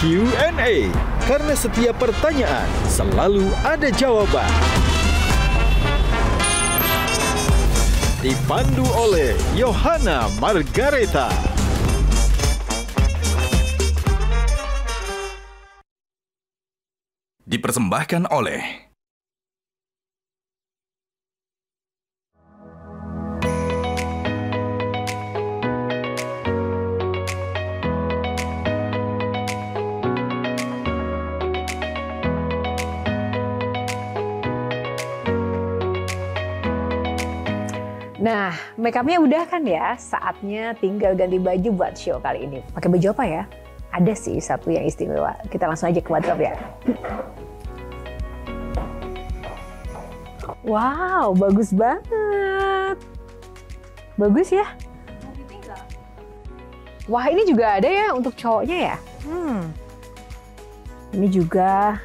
Q&A karena setiap pertanyaan selalu ada jawaban. Dipandu oleh Yohana Margareta. Dipersembahkan oleh Nah, makeupnya udah kan ya? Saatnya tinggal ganti baju buat show kali ini. Pakai baju apa ya? Ada sih satu yang istimewa. Kita langsung aja ke wardrobe ya. Wow, bagus banget. Bagus ya? Wah, ini juga ada ya untuk cowoknya ya? Hmm. Ini juga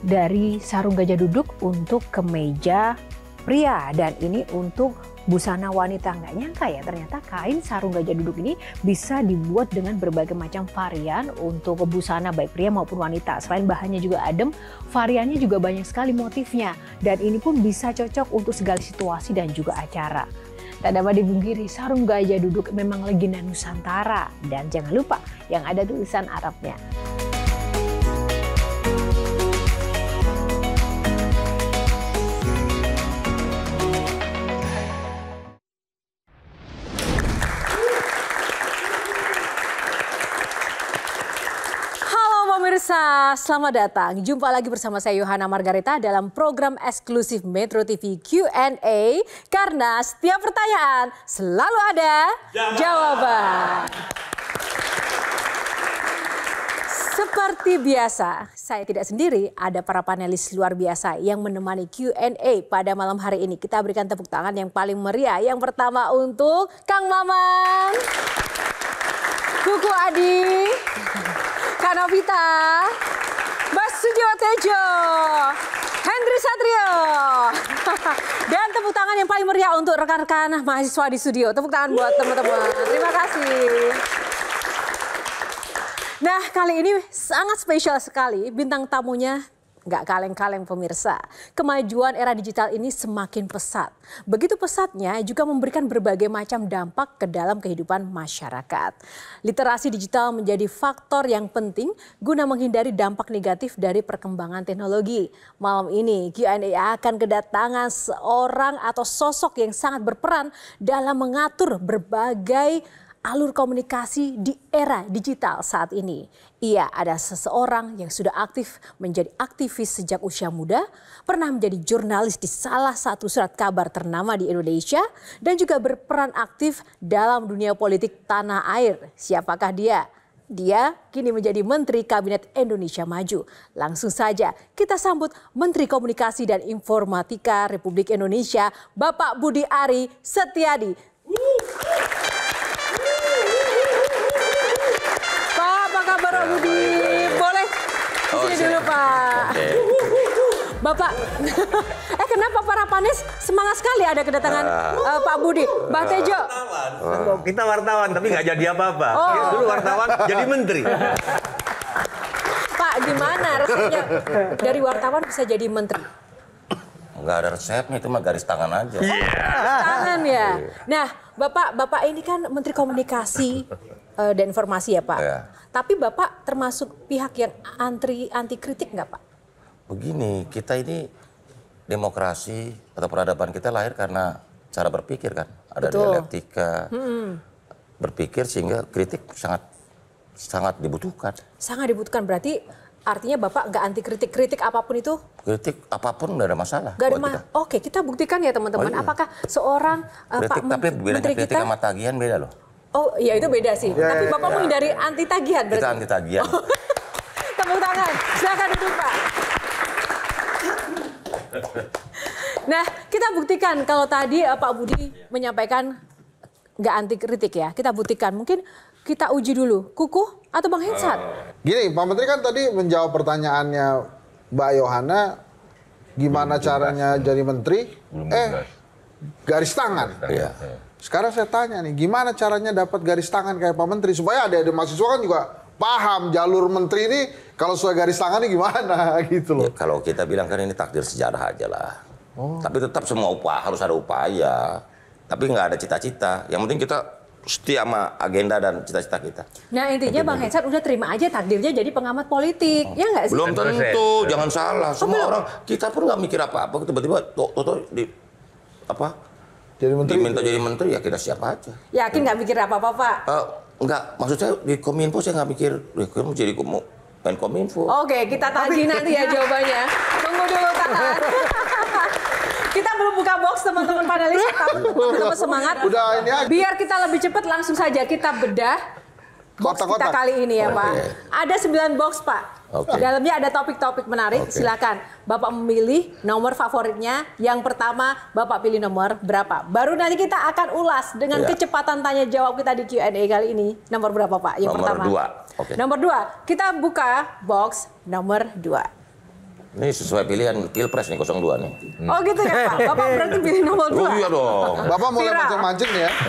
dari sarung gajah duduk untuk kemeja pria dan ini untuk busana wanita. Nggak nyangka ya, ternyata kain sarung gajah duduk ini bisa dibuat dengan berbagai macam varian untuk busana baik pria maupun wanita. Selain bahannya juga adem, variannya juga banyak sekali motifnya. Dan ini pun bisa cocok untuk segala situasi dan juga acara. Tak dapat dibungkiri, sarung gajah duduk memang legenda Nusantara. Dan jangan lupa yang ada tulisan Arabnya. Pemirsa, selamat datang. Jumpa lagi bersama saya Yohana Margarita dalam program eksklusif Metro TV Q&A karena setiap pertanyaan selalu ada jawaban. jawaban. Seperti biasa, saya tidak sendiri, ada para panelis luar biasa yang menemani Q&A pada malam hari ini. Kita berikan tepuk tangan yang paling meriah. Yang pertama untuk Kang Maman, Kuku Adi, Eka Novita, Mas Sujiwo Tejo, Hendri Satrio. Dan tepuk tangan yang paling meriah untuk rekan-rekan mahasiswa di studio. Tepuk tangan buat teman-teman. Terima kasih. Nah, kali ini sangat spesial sekali bintang tamunya nggak kaleng-kaleng pemirsa. Kemajuan era digital ini semakin pesat. Begitu pesatnya juga memberikan berbagai macam dampak ke dalam kehidupan masyarakat. Literasi digital menjadi faktor yang penting guna menghindari dampak negatif dari perkembangan teknologi. Malam ini Q&A akan kedatangan seorang atau sosok yang sangat berperan dalam mengatur berbagai alur komunikasi di era digital saat ini. Ia ada seseorang yang sudah aktif menjadi aktivis sejak usia muda, pernah menjadi jurnalis di salah satu surat kabar ternama di Indonesia, dan juga berperan aktif dalam dunia politik tanah air. Siapakah dia? Dia kini menjadi Menteri Kabinet Indonesia Maju. Langsung saja kita sambut Menteri Komunikasi dan Informatika Republik Indonesia, Bapak Budi Ari Setiadi. Pak Budi. Boleh di oh, sini dulu Pak. Okay. Bapak, eh kenapa para panis semangat sekali ada kedatangan uh, Pak Budi, Mbak Tejo? Uh. Kita wartawan, tapi nggak jadi apa-apa. Oh. Iya, dulu wartawan jadi menteri. Pak, gimana resepnya dari wartawan bisa jadi menteri? Nggak ada resepnya, itu mah garis tangan aja. Oh, eh, yeah. tangan ya. Iya. Nah, Bapak, Bapak ini kan Menteri Komunikasi uh, dan Informasi ya Pak. Yeah. Tapi Bapak termasuk pihak yang antri anti kritik nggak Pak? Begini, kita ini demokrasi atau peradaban kita lahir karena cara berpikir kan. Ada Betul. dialektika. Hmm. Berpikir sehingga kritik sangat sangat dibutuhkan. Sangat dibutuhkan berarti artinya bapak nggak anti kritik kritik apapun itu kritik apapun nggak ada masalah Gak ada ma kita. oke kita buktikan ya teman-teman oh, iya. apakah seorang eh, kritik, uh, pak tapi beda menteri kritik sama tagihan beda loh Oh iya itu beda sih. Ya, Tapi iya, Bapak ya. menghindari anti tagihan berarti. Kita anti tagihan. Oh. Tepuk tangan. Silakan duduk Pak. Nah kita buktikan kalau tadi eh, Pak Budi menyampaikan nggak anti kritik ya. Kita buktikan mungkin kita uji dulu kuku atau Bang Hensat. Eh, gini Pak Menteri kan tadi menjawab pertanyaannya Mbak Yohana gimana caranya jadi menteri? eh garis tangan. Garis tangan. Ya. Sekarang saya tanya nih, gimana caranya dapat garis tangan kayak Pak Menteri supaya ada ada mahasiswa kan juga paham jalur menteri ini kalau sesuai garis tangan tangannya gimana gitu loh. Ya, kalau kita bilang kan ini takdir sejarah aja lah. Oh. Tapi tetap semua upah harus ada upaya. Tapi nggak ada cita-cita. Yang penting kita setia sama agenda dan cita-cita kita. Nah intinya Bang Hensat udah terima aja takdirnya jadi pengamat politik, oh. ya nggak sih? Belum tentu, jangan salah. Oh, semua oh, orang kita pun nggak mikir apa-apa, tiba-tiba toto di apa jadi menteri diminta gitu. jadi menteri ya kita siapa aja yakin ya. nggak mikir apa apa pak uh, nggak maksud saya di kominfo saya nggak mikir kamu jadi kamu kominfo Oke, kita taji nanti ya jawabannya. Tunggu dulu tahan. kita belum buka box teman-teman panelis, teman-teman semangat. Udah ini aja. Biar kita lebih cepat langsung saja kita bedah box Kota -kota. kita kali ini ya Pak. Ada 9 box Pak. Okay. Dalamnya ada topik-topik menarik. Okay. Silakan, Bapak memilih nomor favoritnya. Yang pertama, Bapak pilih nomor berapa? Baru nanti kita akan ulas dengan yeah. kecepatan tanya jawab kita di Q&A kali ini. Nomor berapa, Pak? Yang nomor pertama. Nomor dua. Okay. Nomor dua. Kita buka box nomor dua. Ini sesuai pilihan Pilpres nih 02 nih. Hmm. Oh gitu ya Pak. Bapak berarti pilih nomor 2. Oh iya dong. Bapak mulai macam macam ya.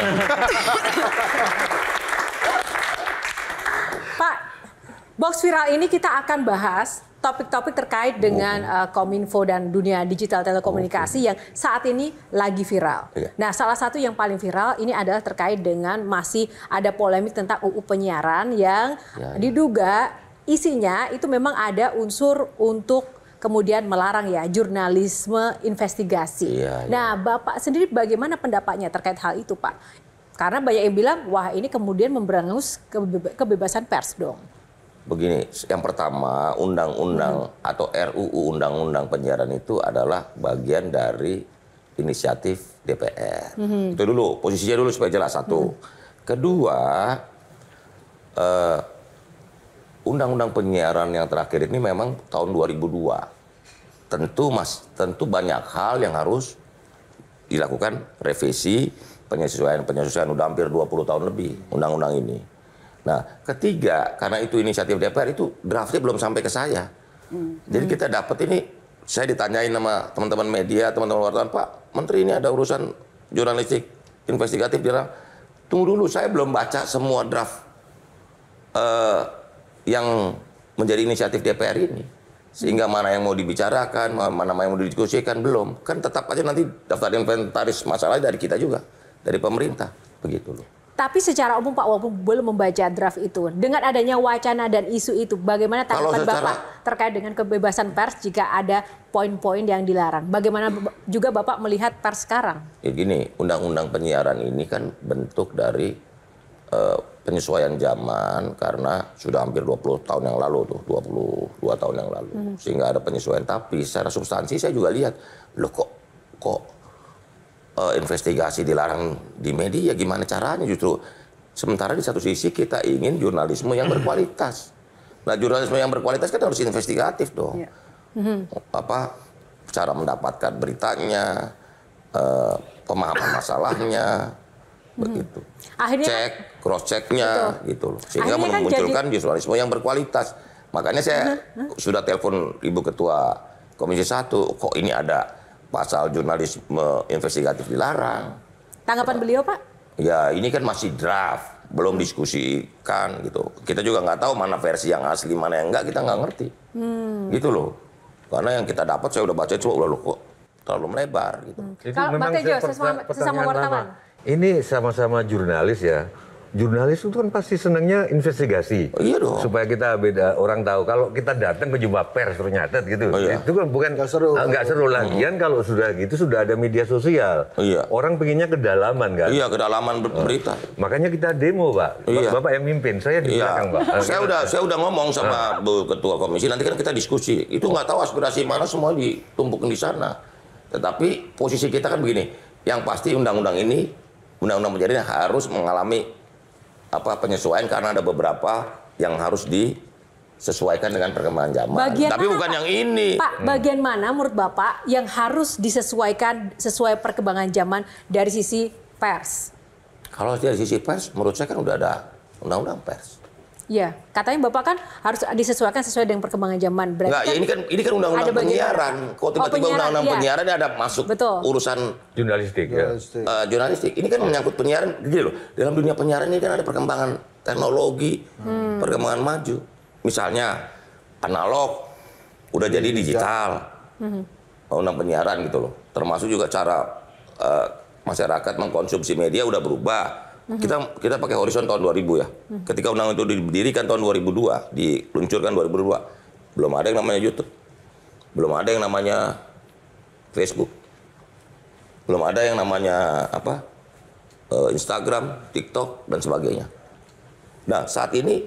Box viral ini kita akan bahas topik-topik terkait dengan uh, Kominfo dan dunia digital telekomunikasi okay. yang saat ini lagi viral. Yeah. Nah, salah satu yang paling viral ini adalah terkait dengan masih ada polemik tentang UU penyiaran yang yeah, yeah. diduga isinya itu memang ada unsur untuk kemudian melarang ya jurnalisme investigasi. Iya, iya, nah, Bapak sendiri bagaimana pendapatnya terkait hal itu, Pak? Karena banyak yang bilang, wah ini kemudian memberangus kebebasan pers dong. Begini, yang pertama undang-undang hmm. atau RUU undang-undang penyiaran itu adalah bagian dari inisiatif DPR. Hmm. Itu dulu posisinya dulu supaya jelas satu. Hmm. Kedua, eh, undang-undang uh, penyiaran yang terakhir ini memang tahun 2002. Tentu mas, tentu banyak hal yang harus dilakukan revisi penyesuaian penyesuaian udah hampir 20 tahun lebih undang-undang ini. Nah, ketiga, karena itu inisiatif DPR itu draftnya belum sampai ke saya. Hmm. Jadi kita dapat ini, saya ditanyain sama teman-teman media, teman-teman wartawan, Pak, Menteri ini ada urusan jurnalistik investigatif dia tunggu dulu, saya belum baca semua draft uh, yang menjadi inisiatif DPR ini. Sehingga mana yang mau dibicarakan, mana yang mau didiskusikan, belum. Kan tetap aja nanti daftar inventaris masalah dari kita juga, dari pemerintah. Begitu loh. Tapi secara umum Pak Wapung belum membaca draft itu. Dengan adanya wacana dan isu itu, bagaimana tanggapan secara... Bapak terkait dengan kebebasan pers jika ada poin-poin yang dilarang? Bagaimana juga Bapak melihat pers sekarang? Ya gini, undang-undang penyiaran ini kan bentuk dari uh, penyesuaian zaman karena sudah hampir 20 tahun yang lalu tuh, 22 tahun yang lalu. Hmm. Sehingga ada penyesuaian, tapi secara substansi saya juga lihat, loh kok kok uh, investigasi dilarang di media, gimana caranya justru. Sementara di satu sisi kita ingin jurnalisme yang hmm. berkualitas. Nah jurnalisme yang berkualitas kan harus investigatif dong. Ya. Apa cara mendapatkan beritanya, uh, pemahaman masalahnya, hmm. begitu. Akhirnya, kan cek, cross checknya, gitu loh. Sehingga Akhirnya kan memunculkan jadi... jurnalisme yang berkualitas. Makanya saya uh -huh. sudah telepon Ibu Ketua Komisi Satu, kok ini ada pasal jurnalisme investigatif dilarang. Tanggapan beliau Pak? Ya ini kan masih draft, belum diskusikan gitu. Kita juga nggak tahu mana versi yang asli, mana yang enggak, kita nggak ngerti. Hmm. Gitu loh. Karena yang kita dapat saya udah baca coba, udah kok terlalu melebar gitu. Hmm. Jadi Kalau Tejo, sesama, sesama wartawan. Ini sama-sama jurnalis ya jurnalis itu kan pasti senangnya investigasi. Oh, iya dong. Supaya kita beda orang tahu. Kalau kita datang ke jumpa pers ternyata gitu, oh, iya. itu kan bukan nggak seru. Ah, nggak seru hmm. lagian kalau sudah gitu sudah ada media sosial. Oh, iya. Orang pinginnya kedalaman kan. Iya kedalaman ber hmm. berita. Oh. Makanya kita demo pak. Iya. Bapak yang mimpin, saya di iya. belakang pak. saya udah saya udah ngomong sama nah. Bu Ketua Komisi. Nanti kan kita diskusi. Itu nggak oh. tahu aspirasi mana semua ditumpukin di sana. Tetapi posisi kita kan begini. Yang pasti undang-undang ini, undang-undang menjadi harus mengalami apa penyesuaian karena ada beberapa yang harus disesuaikan dengan perkembangan zaman. Bagian Tapi mana, bukan Pak, yang ini. Pak, hmm. bagian mana menurut Bapak yang harus disesuaikan sesuai perkembangan zaman dari sisi pers? Kalau dari sisi pers, menurut saya kan udah ada undang-undang pers. Iya, katanya Bapak kan harus disesuaikan sesuai dengan perkembangan zaman. Berarti Nggak, ya kan ini kan ini kan undang-undang penyiaran. Kok oh, tiba-tiba oh, undang-undang iya. penyiaran, iya. ada masuk Betul. urusan jurnalistik. Ya. Jurnalistik. Ya. Uh, jurnalistik. Ini kan oh. menyangkut penyiaran. Gini loh, dalam dunia penyiaran ini kan ada perkembangan teknologi, hmm. perkembangan maju. Misalnya analog udah jadi iya. digital. Hmm. Undang penyiaran gitu loh. Termasuk juga cara uh, masyarakat mengkonsumsi media udah berubah kita kita pakai horizon tahun 2000 ya. Ketika undang undang itu didirikan tahun 2002, diluncurkan 2002, belum ada yang namanya YouTube. Belum ada yang namanya Facebook. Belum ada yang namanya apa? Eh, Instagram, TikTok dan sebagainya. Nah, saat ini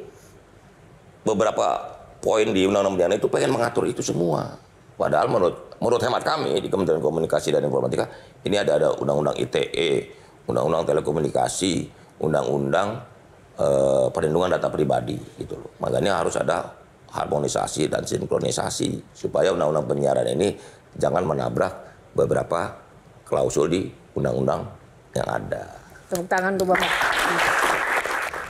beberapa poin di Undang-Undang Penyiaran itu pengen mengatur itu semua. Padahal menurut menurut hemat kami di Kementerian Komunikasi dan Informatika ini ada ada Undang-Undang ITE, undang-undang telekomunikasi, undang-undang eh, perlindungan data pribadi gitu loh. Makanya harus ada harmonisasi dan sinkronisasi supaya undang-undang penyiaran ini jangan menabrak beberapa klausul di undang-undang yang ada. Tepuk tangan tuh Bapak.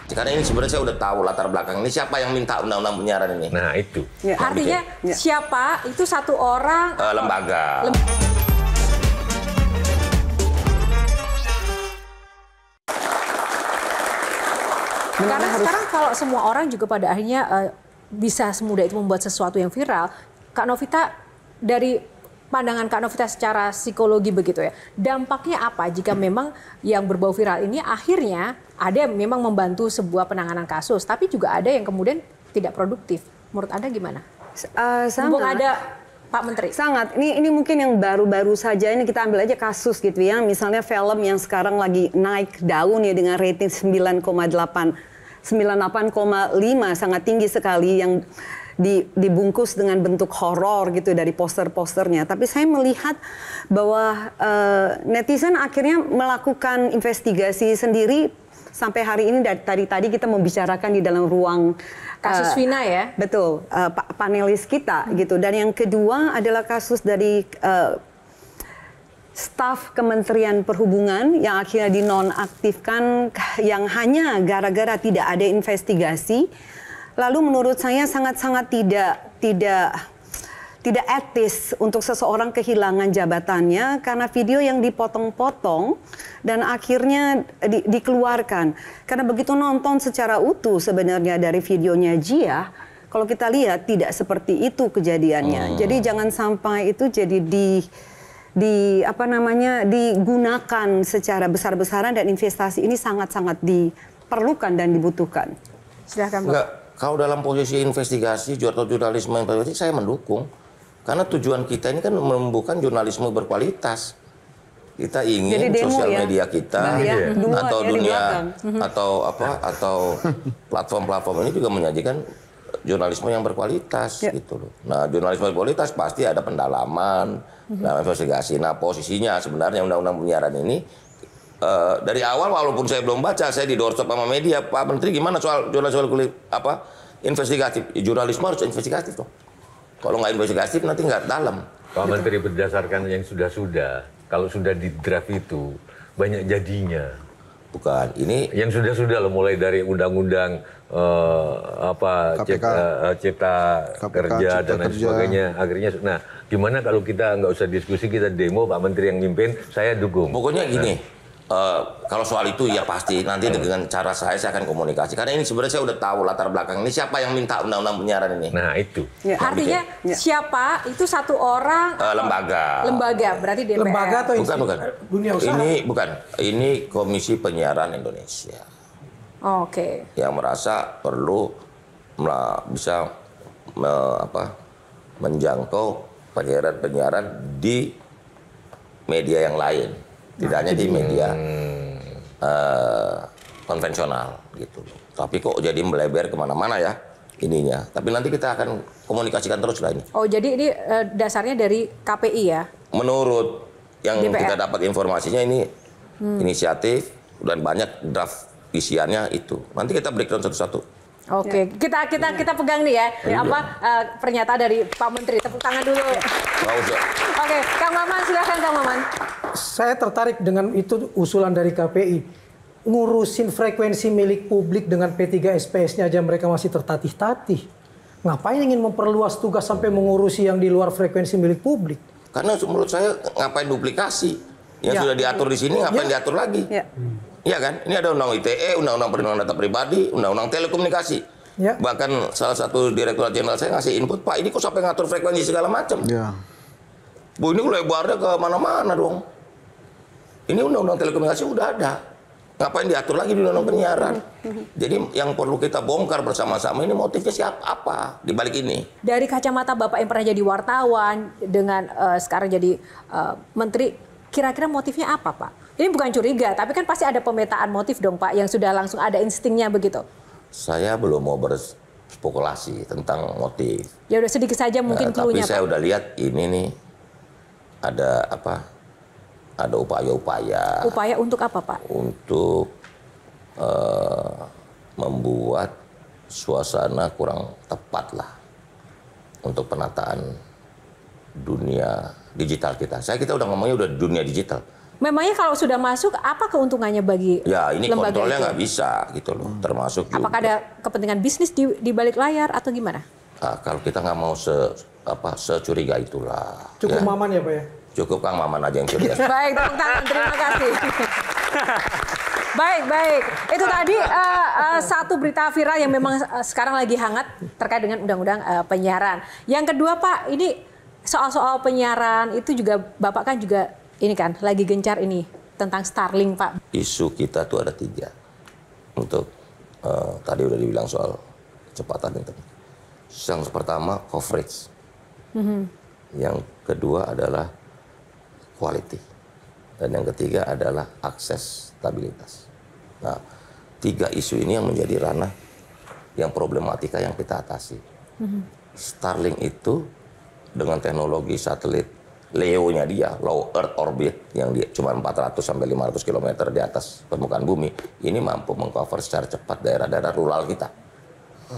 Karena ini sebenarnya saya udah tahu latar belakang ini siapa yang minta undang-undang penyiaran ini. Nah itu. Ya, artinya ya. siapa itu satu orang. Uh, lembaga. Lembaga. Karena harus... sekarang kalau semua orang juga pada akhirnya uh, bisa semudah itu membuat sesuatu yang viral, Kak Novita dari pandangan Kak Novita secara psikologi begitu ya. Dampaknya apa jika memang yang berbau viral ini akhirnya ada yang memang membantu sebuah penanganan kasus, tapi juga ada yang kemudian tidak produktif. Menurut Anda gimana? Uh, sama. Mumpung ada Pak Menteri. Sangat. Ini ini mungkin yang baru-baru saja ini kita ambil aja kasus gitu ya. Misalnya film yang sekarang lagi naik daun ya dengan rating 9,8 98,5 sangat tinggi sekali yang di, dibungkus dengan bentuk horor gitu dari poster-posternya. Tapi saya melihat bahwa uh, netizen akhirnya melakukan investigasi sendiri sampai hari ini dari tadi tadi kita membicarakan di dalam ruang kasus uh, Vina ya. Betul, uh, panelis kita hmm. gitu. Dan yang kedua adalah kasus dari uh, staf Kementerian Perhubungan yang akhirnya dinonaktifkan yang hanya gara-gara tidak ada investigasi. Lalu menurut saya sangat-sangat tidak tidak tidak etis untuk seseorang kehilangan jabatannya karena video yang dipotong-potong dan akhirnya di, dikeluarkan. Karena begitu nonton secara utuh sebenarnya dari videonya Jia, kalau kita lihat tidak seperti itu kejadiannya. Hmm. Jadi jangan sampai itu jadi di di apa namanya digunakan secara besar-besaran dan investasi ini sangat-sangat diperlukan dan dibutuhkan. Silahkan, Pak. Enggak, kalau dalam posisi investigasi atau jurnalisme investigasi saya mendukung karena tujuan kita ini kan membuka jurnalisme berkualitas. Kita ingin demo, sosial ya? media kita nah, ya. iya. dunia, atau ya, dunia mm-hmm. atau apa atau platform-platform ini juga menyajikan jurnalisme yang berkualitas ya. gitu loh. Nah, jurnalisme berkualitas pasti ada pendalaman, uh mm-hmm. nah, -huh. investigasi. Nah, posisinya sebenarnya undang-undang penyiaran ini uh, dari awal walaupun saya belum baca, saya di doorstop sama media, Pak Menteri gimana soal jurnalisme kulit apa investigatif? Jurnalisme harus investigatif tuh. Kalau nggak investigatif nanti nggak dalam. Pak gitu. Menteri berdasarkan yang sudah-sudah, kalau sudah di draft itu banyak jadinya. Bukan, ini yang sudah-sudah loh mulai dari undang-undang uh, apa KPK, cipta, uh, kerja cipta dan lain kerja. sebagainya. Akhirnya nah, gimana kalau kita nggak usah diskusi kita demo Pak Menteri yang mimpin, saya dukung. Pokoknya gini. Nah Uh, kalau soal itu ya pasti nanti hmm. dengan cara saya saya akan komunikasi karena ini sebenarnya saya udah tahu latar belakang ini siapa yang minta undang-undang penyiaran ini. Nah itu. Ya, artinya Ya. siapa itu satu orang. Uh, lembaga. Lembaga berarti DPR. Lembaga atau bukan bukan. Eh, Dunia usaha. Ini bukan. Ini Komisi Penyiaran Indonesia. Oh, Oke. Okay. Yang merasa perlu bisa me, apa menjangkau penyiaran-penyiaran di media yang lain tidak hanya di hmm. media uh, konvensional gitu. Tapi kok jadi melebar kemana-mana ya ininya. Tapi nanti kita akan komunikasikan terus lah ini. Oh jadi ini uh, dasarnya dari KPI ya? Menurut yang DPR. kita dapat informasinya ini hmm. inisiatif dan banyak draft isiannya itu. Nanti kita breakdown satu-satu. Oke, okay. Ya. kita kita kita pegang nih ya, ya. apa uh, pernyataan dari Pak Menteri. Tepuk tangan dulu. Iya. Oke, okay. Kang Maman silakan Kang Maman. Saya tertarik dengan itu usulan dari KPI ngurusin frekuensi milik publik dengan P3 SPS-nya aja mereka masih tertatih-tatih. Ngapain ingin memperluas tugas sampai mengurusi yang di luar frekuensi milik publik? Karena menurut saya ngapain duplikasi? Yang ya. sudah diatur di sini ngapain ya. diatur lagi? Ya. Hmm. Iya kan? Ini ada undang ITE, undang-undang perlindungan data pribadi, undang-undang telekomunikasi. Ya. Bahkan salah satu direktur jenderal saya ngasih input, Pak ini kok sampai ngatur frekuensi segala macam. Ya. Bu ini lebarnya ke mana-mana dong. Ini undang-undang telekomunikasi udah ada. Ngapain diatur lagi di undang-undang penyiaran? Jadi yang perlu kita bongkar bersama-sama ini motifnya siapa apa di balik ini? Dari kacamata Bapak yang pernah jadi wartawan dengan uh, sekarang jadi uh, menteri, kira-kira motifnya apa, Pak? Ini bukan curiga, tapi kan pasti ada pemetaan motif dong Pak yang sudah langsung ada instingnya begitu. Saya belum mau berspekulasi tentang motif. Ya udah sedikit saja mungkin nah, Tapi saya Pak. udah lihat ini nih ada apa? Ada upaya-upaya. Upaya untuk apa Pak? Untuk uh, membuat suasana kurang tepat lah untuk penataan dunia digital kita. Saya kita udah ngomongnya udah dunia digital Memangnya kalau sudah masuk apa keuntungannya bagi ya ini lembaga kontrolnya nggak bisa gitu loh hmm. termasuk apakah juga. ada kepentingan bisnis di, di balik layar atau gimana? Nah, kalau kita nggak mau se apa securiga itulah cukup ya. maman ya pak ya cukup kang maman aja yang curiga baik tangan terima kasih Baik, baik. Itu tadi uh, uh, satu berita viral yang memang uh, sekarang lagi hangat terkait dengan undang-undang uh, penyiaran. Yang kedua, Pak, ini soal-soal penyiaran itu juga Bapak kan juga ini kan lagi gencar ini tentang Starlink Pak. Isu kita tuh ada tiga untuk uh, tadi udah dibilang soal kecepatan itu. Yang pertama coverage, mm-hmm. yang kedua adalah quality, dan yang ketiga adalah akses stabilitas. Nah, tiga isu ini yang menjadi ranah yang problematika yang kita atasi. Mm-hmm. Starlink itu dengan teknologi satelit Leo-nya dia, low earth orbit yang dia cuma 400 sampai 500 km di atas permukaan bumi, ini mampu mengcover secara cepat daerah-daerah rural kita.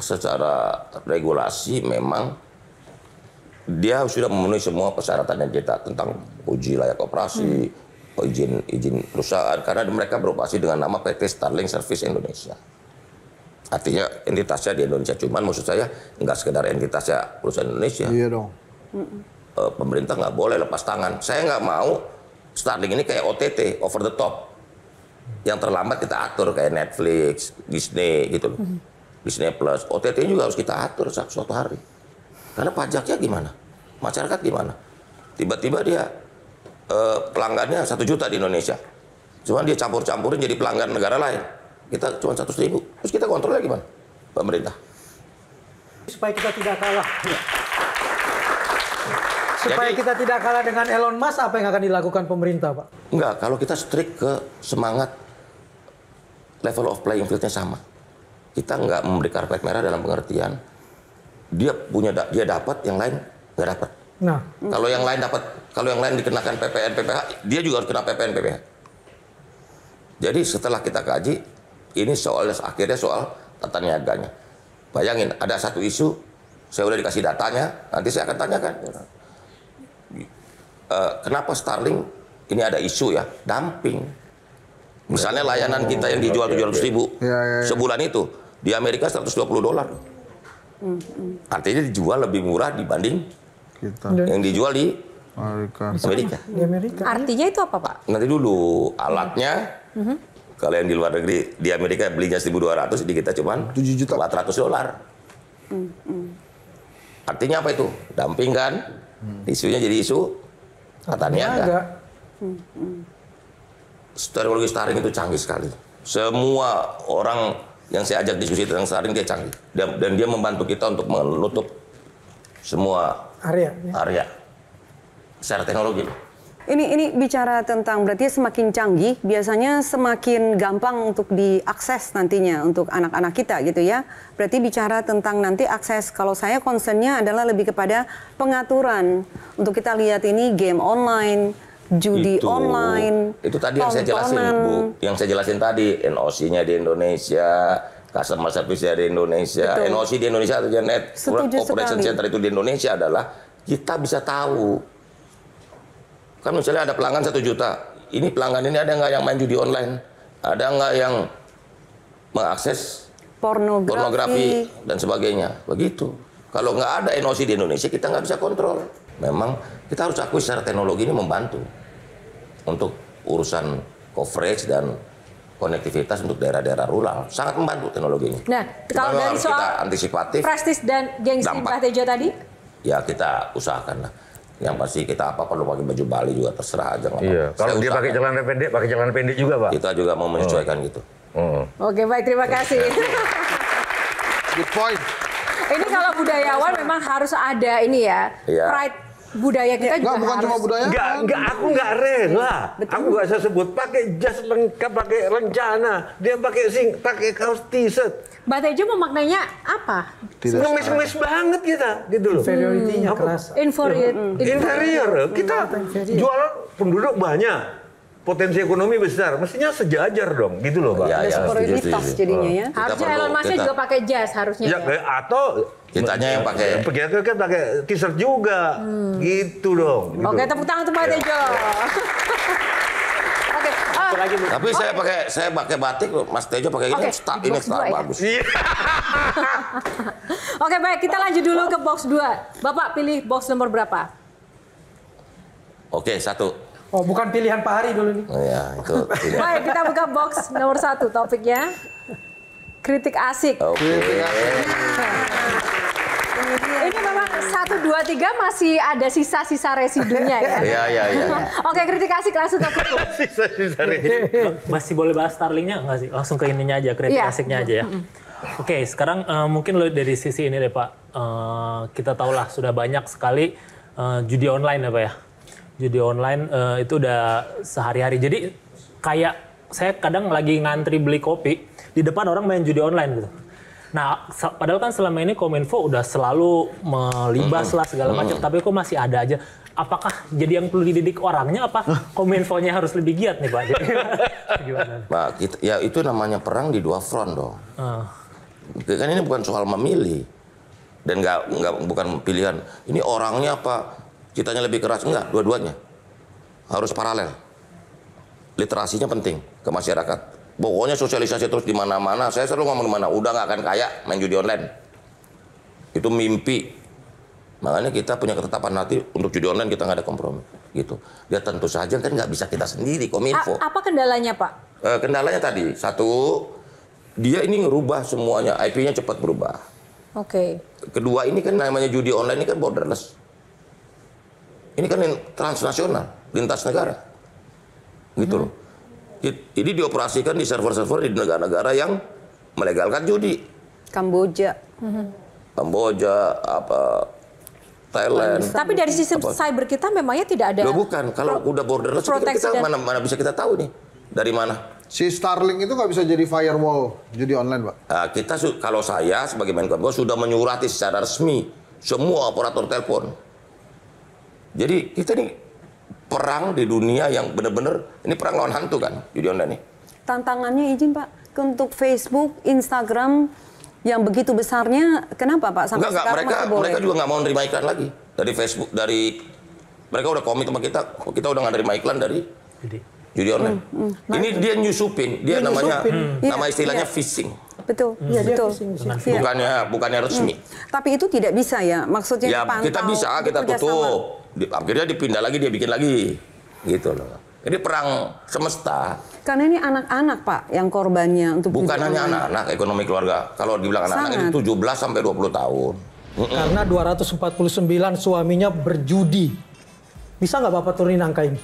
Secara regulasi memang dia sudah memenuhi semua persyaratan yang kita tentang uji layak operasi, hmm. izin izin perusahaan karena mereka beroperasi dengan nama PT Starlink Service Indonesia. Artinya entitasnya di Indonesia cuman maksud saya nggak sekedar entitasnya perusahaan Indonesia. Iya dong. Eh, pemerintah nggak boleh lepas tangan. Saya nggak mau Starlink ini kayak OTT, over the top. Yang terlambat kita atur kayak Netflix, Disney gitu loh. Mm-hmm. Disney Plus, OTT juga harus kita atur suatu hari. Karena pajaknya gimana? Masyarakat gimana? Tiba-tiba dia eh, pelanggannya satu juta di Indonesia. Cuman dia campur-campurin jadi pelanggan negara lain. Kita cuma satu ribu. Terus kita kontrolnya gimana? Pemerintah. Supaya kita tidak kalah. Supaya Jadi, kita tidak kalah dengan Elon Musk, apa yang akan dilakukan pemerintah, Pak? Enggak, kalau kita strict ke semangat level of playing field-nya sama. Kita enggak memberi karpet merah dalam pengertian dia punya dia dapat, yang lain nggak dapat. Nah, kalau yang lain dapat, kalau yang lain dikenakan PPN PPH, dia juga harus kena PPN PPH. Jadi setelah kita kaji, ini soalnya akhirnya soal tata niaganya. Bayangin ada satu isu, saya udah dikasih datanya, nanti saya akan tanyakan. Eh, kenapa Starlink ini ada isu ya dumping. Misalnya ya, ya, layanan ya, kita yang dijual tujuh ratus ribu sebulan itu di Amerika 120 dolar. Artinya dijual lebih murah dibanding kita. yang dijual di Amerika. Amerika. Di Amerika. Artinya itu apa Pak? Nanti dulu alatnya. kalian mm-hmm. Kalau yang di luar negeri di Amerika belinya 1.200 di kita cuma 7 juta 400 dolar. Artinya apa itu? Dumping kan? Mm. Isunya jadi isu Tata iya, niaga. Teknologi staring itu canggih sekali. Semua orang yang saya ajak diskusi tentang staring dia canggih. Dan, dan dia membantu kita untuk menutup semua area. Ya. area. Secara teknologi loh. Ini ini bicara tentang berarti ya semakin canggih biasanya semakin gampang untuk diakses nantinya untuk anak-anak kita gitu ya. Berarti bicara tentang nanti akses kalau saya concernnya adalah lebih kepada pengaturan. Untuk kita lihat ini game online, judi itu, online. Itu tadi yang saya jelasin, Bu. Yang saya jelasin tadi, NOC-nya di Indonesia, customer service dari Indonesia, Betul. NOC di Indonesia atau net Setuju sekali. center itu di Indonesia adalah kita bisa tahu Kan misalnya ada pelanggan satu juta. Ini pelanggan ini ada nggak yang main judi online? Ada nggak yang mengakses pornografi. pornografi dan sebagainya? Begitu. Kalau nggak ada NOC di Indonesia, kita nggak bisa kontrol. Memang kita harus akui secara teknologi ini membantu untuk urusan coverage dan konektivitas untuk daerah-daerah rural sangat membantu teknologinya. Nah, kalau dari soal kita antisipatif, prestis dan gengsi Mbah Tejo tadi, ya kita usahakan yang pasti kita apa perlu pakai baju Bali juga terserah aja iya. kalau dia pakai celana pendek pakai celana pendek juga pak kita juga mau menyesuaikan oh. gitu oh. oke baik terima kasih good point ini kalau budayawan memang harus ada ini ya, ya. pride budaya kita ya, juga bukan harus. cuma budaya nggak, kan? nggak, aku nggak rela Betul. aku nggak saya sebut pakai jas lengkap pakai rencana dia pakai sing pakai kaos t-shirt Mbak Tejo memaknainya apa? Ngemis-ngemis banget kita, gitu loh. Inferiority-nya hmm. Inferior. Inferior. Kita jualan penduduk banyak potensi ekonomi besar, mestinya sejajar dong, gitu loh, Pak. Ya, ya, sekuritas jadinya ya. Harusnya Elon Musk juga pakai jas harusnya. Ya, ya. Eh, atau kitanya yang pakai. Eh, pakai kan pakai t-shirt juga. Hmm. Gitu dong. Gitu. Oke, tepuk tangan untuk Pak iya. Tejo. Oke. Ah. Lagi, Tapi saya pakai saya pakai batik loh, Mas Tejo pakai okay. ini star, ini star ya? bagus. Iya. Oke, baik, kita lanjut dulu ke box 2. Bapak pilih box nomor berapa? Oke, satu. Oh, bukan pilihan Pak Hari dulu nih. Oh, ya, itu tidak. Baik, kita buka box nomor satu topiknya. Kritik asik. Okay. asik. Ini memang satu dua tiga masih ada sisa-sisa residunya ya. Iya iya iya. iya. Oke kritik asik langsung ke Kritik Sisa-sisa residu. Masih boleh bahas Starlingnya nggak sih? Langsung ke ininya aja kritik yeah. asiknya aja ya. Oke okay, sekarang uh, mungkin lo dari sisi ini deh Pak. Uh, kita tahulah sudah banyak sekali uh, judi online apa ya. Pak, ya? Judi online uh, itu udah sehari-hari. Jadi kayak saya kadang lagi ngantri beli kopi di depan orang main judi online gitu. Nah, padahal kan selama ini Kominfo udah selalu melibas lah segala macam, mm. tapi kok masih ada aja. Apakah jadi yang perlu dididik orangnya apa Kominfo-nya harus lebih giat nih Pak? Jadi, gimana? Pak, nah, kita, ya itu namanya perang di dua front dong. Uh. Kan ini bukan soal memilih dan nggak nggak bukan pilihan. Ini orangnya apa? kitanya lebih keras enggak dua-duanya harus paralel literasinya penting ke masyarakat pokoknya sosialisasi terus di mana-mana saya selalu ngomong di mana udah nggak akan kayak main judi online itu mimpi makanya kita punya ketetapan hati untuk judi online kita nggak ada kompromi gitu ya tentu saja kan nggak bisa kita sendiri kominfo A apa kendalanya pak e, kendalanya tadi satu dia ini ngerubah semuanya IP-nya cepat berubah oke okay. kedua ini kan namanya judi online ini kan borderless ini kan transnasional, lintas negara. Gitu loh. Jadi dioperasikan di server-server di negara-negara yang melegalkan judi. Kamboja. Kamboja, apa Thailand. Tapi dari sisi apa? cyber kita memangnya tidak ada. Loh, bukan, kalau pro, udah borderless kita kita mana mana bisa kita tahu nih dari mana. Si Starlink itu nggak bisa jadi firewall, judi online, Pak. Nah, kita kalau saya sebagai Menkom sudah menyurati secara resmi semua operator telepon jadi kita nih perang di dunia yang benar-benar ini perang lawan hantu kan, Yudi Onda nih. Tantangannya izin Pak, untuk Facebook, Instagram yang begitu besarnya, kenapa Pak sampai enggak, sekarang mereka, Mereka juga nggak mau nerima iklan lagi dari Facebook, dari mereka udah komit sama kita, kita udah nggak nerima iklan dari Jadi. judi online. Hmm, hmm, hmm. Ini dia nyusupin, dia, dia namanya nyusupin. Hmm. Iya, nama istilahnya ya. phishing betul hmm. ya betul iya. bukannya bukannya resmi hmm. tapi itu tidak bisa ya maksudnya ya, kita bisa gitu kita tutup akhirnya dipindah lagi dia bikin lagi gitu loh Jadi perang semesta karena ini anak-anak pak yang korbannya untuk bukan hanya anak-anak ekonomi keluarga kalau dibilang anak-anak tujuh 17 sampai 20 tahun karena 249 suaminya berjudi bisa nggak bapak turunin angka ini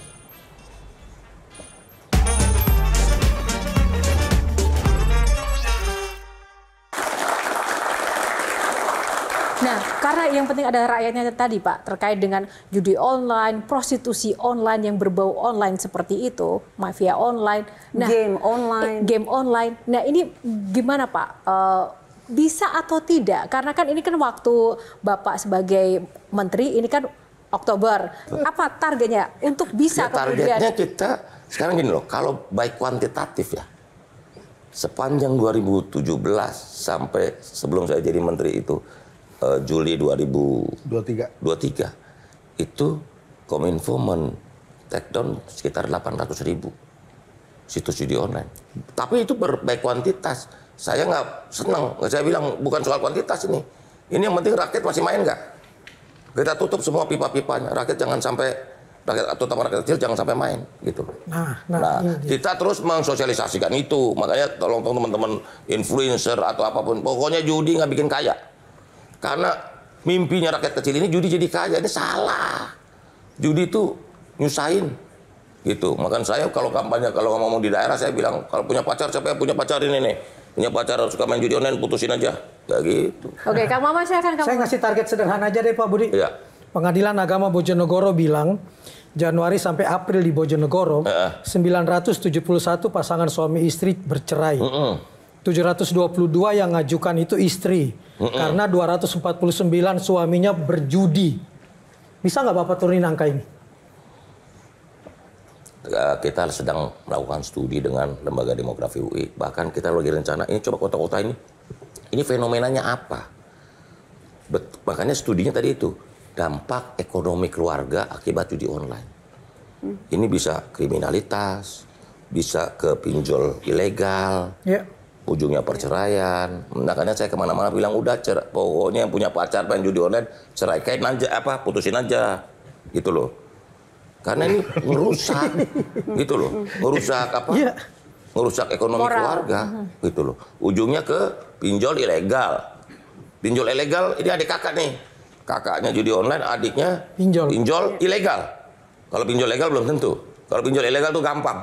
yang penting ada rakyatnya tadi Pak terkait dengan judi online, prostitusi online yang berbau online seperti itu, mafia online, nah, game online, eh, game online. Nah ini gimana Pak? Uh, bisa atau tidak? Karena kan ini kan waktu Bapak sebagai menteri ini kan Oktober. Apa targetnya untuk bisa ya, kemudian? Targetnya kita sekarang gini loh, kalau baik kuantitatif ya. Sepanjang 2017 sampai sebelum saya jadi menteri itu uh, Juli 2023 23 itu Kominfo men take down sekitar 800 ribu situs judi online. Tapi itu berbaik kuantitas. Saya nggak senang. Saya bilang bukan soal kuantitas ini. Ini yang penting rakyat masih main nggak? Kita tutup semua pipa-pipanya. Rakyat jangan sampai rakyat atau tambah rakyat kecil jangan sampai main gitu. Nah, nah, nah iya, iya, kita terus mensosialisasikan itu. Makanya tolong teman-teman influencer atau apapun, pokoknya judi nggak bikin kaya karena mimpinya rakyat kecil ini judi jadi kaya. Ini salah. Judi itu nyusahin. Gitu. Makan saya kalau kampanye, kalau ngomong di daerah saya bilang, kalau punya pacar, siapa yang punya pacar ini nih? punya pacar suka main judi online putusin aja nggak gitu oke kang mama saya akan kamu saya ngasih target sederhana aja deh pak budi ya. pengadilan agama bojonegoro bilang Januari sampai April di Bojonegoro, uh. 971 pasangan suami istri bercerai. Uh -uh. 722 yang ngajukan itu istri. Mm -mm. Karena 249 suaminya berjudi. Bisa nggak Bapak turunin angka ini? Eh, kita sedang melakukan studi dengan lembaga demografi UI. Bahkan kita lagi rencana ini coba kota-kota ini. Ini fenomenanya apa? Bet, makanya studinya tadi itu. Dampak ekonomi keluarga akibat judi online. Hmm. Ini bisa kriminalitas, bisa ke pinjol ilegal, yeah ujungnya perceraian. Makanya saya kemana-mana bilang udah cer pokoknya yang punya pacar pengen judi online cerai kain nanja apa putusin aja gitu loh. Karena ini merusak gitu loh, merusak apa? Ya. Merusak ekonomi Moral. keluarga gitu loh. Ujungnya ke pinjol ilegal. Pinjol ilegal ini adik kakak nih. Kakaknya judi online, adiknya pinjol, pinjol iya. ilegal. Kalau pinjol legal belum tentu. Kalau pinjol ilegal tuh gampang.